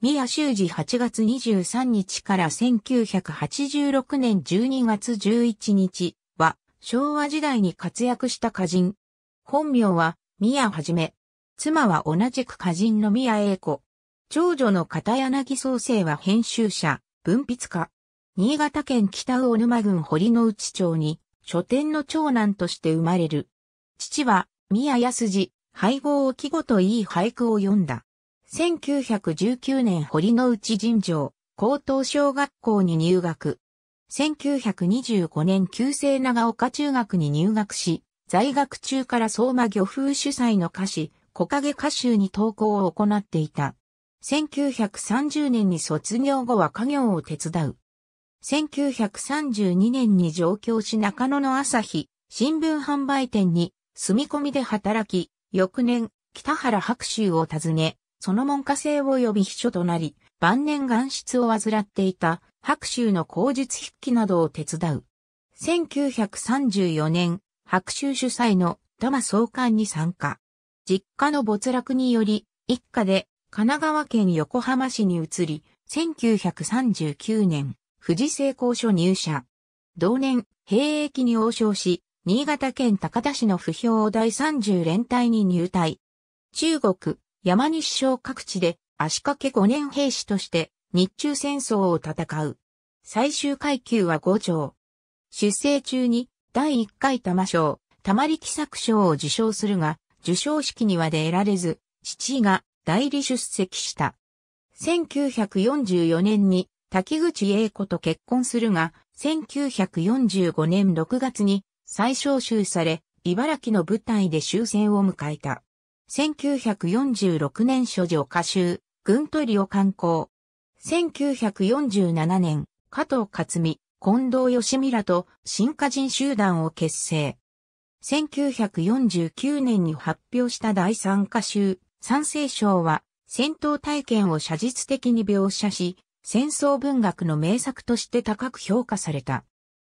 宮修司8月23日から1986年12月11日は昭和時代に活躍した歌人。本名は宮はじめ。妻は同じく歌人の宮英子。長女の片柳創生は編集者、文筆家。新潟県北魚沼郡堀之内町に書店の長男として生まれる。父は宮康次、配合を季語といい俳句を読んだ。1919年堀之内尋常、高等小学校に入学。1925年旧制長岡中学に入学し、在学中から相馬漁夫主催の歌詞、木陰歌集に投稿を行っていた。1930年に卒業後は家業を手伝う。1932年に上京し中野の朝日、新聞販売店に住み込みで働き、翌年、北原白秋を訪ね、その門下生呼び秘書となり、晩年眼室を患っていた白州の口述筆記などを手伝う。1934年、白州主催の多摩総監に参加。実家の没落により、一家で神奈川県横浜市に移り、1939年、富士製鋼所入社。同年、兵役に応召し、新潟県高田市の不評を第30連隊に入隊。中国、山西省各地で足掛け5年兵士として日中戦争を戦う。最終階級は5条。出生中に第1回玉賞、玉力作賞を受賞するが、受賞式には出られず、父が代理出席した。1944年に滝口英子と結婚するが、1945年6月に再招集され、茨城の舞台で終戦を迎えた。1946年諸女歌集、軍トリを刊行。1947年、加藤勝美、近藤義美らと新化人集団を結成。1949年に発表した第三歌集、三世章は、戦闘体験を写実的に描写し、戦争文学の名作として高く評価された。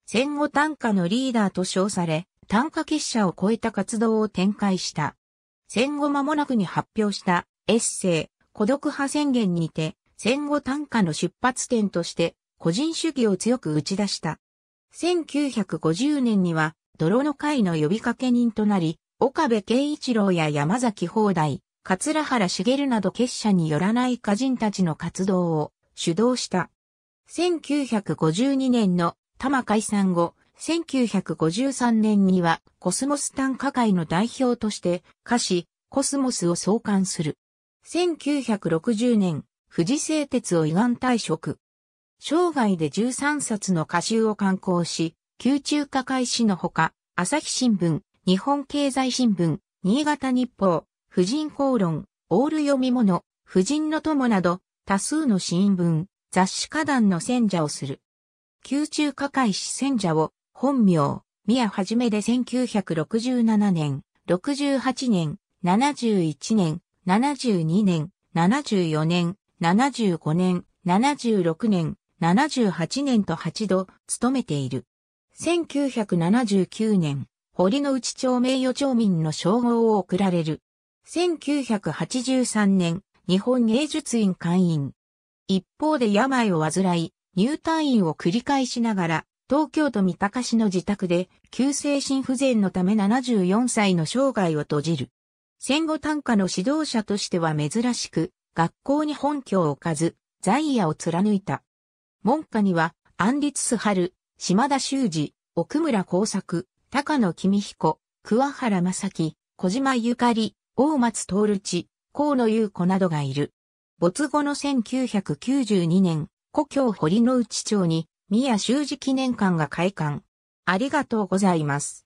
戦後短歌のリーダーと称され、短歌結社を超えた活動を展開した。戦後間もなくに発表したエッセイ、孤独派宣言にて、戦後短歌の出発点として、個人主義を強く打ち出した。1950年には、泥の会の呼びかけ人となり、岡部慶一郎や山崎放題、桂原茂など結社によらない歌人たちの活動を主導した。1952年の多摩解散後、1953年にはコスモス単価会の代表として歌詞コスモスを創刊する。1960年、富士製鉄を胃がん退職。生涯で13冊の歌集を刊行し、宮中歌会誌のほか、朝日新聞、日本経済新聞、新潟日報、婦人公論、オール読み物、婦人の友など、多数の新聞、雑誌歌壇の選者をする。宮中歌会誌選者を本名、宮はじめで1967年、68年、71年、72年、74年、75年、76年、78年と8度、務めている。1979年、堀之内町名誉町民の称号を贈られる。1983年、日本芸術院会員。一方で病を患い、入退院を繰り返しながら、東京都三鷹市の自宅で、急性心不全のため74歳の生涯を閉じる。戦後短歌の指導者としては珍しく、学校に本拠を置かず、在野を貫いた。門下には、安立須春、島田修二、奥村耕作、高野君彦、桑原正樹、小島ゆかり、大松徹地、河野優子などがいる。没後の1992年、故郷堀之内町に宮修司記念館が開館。ありがとうございます。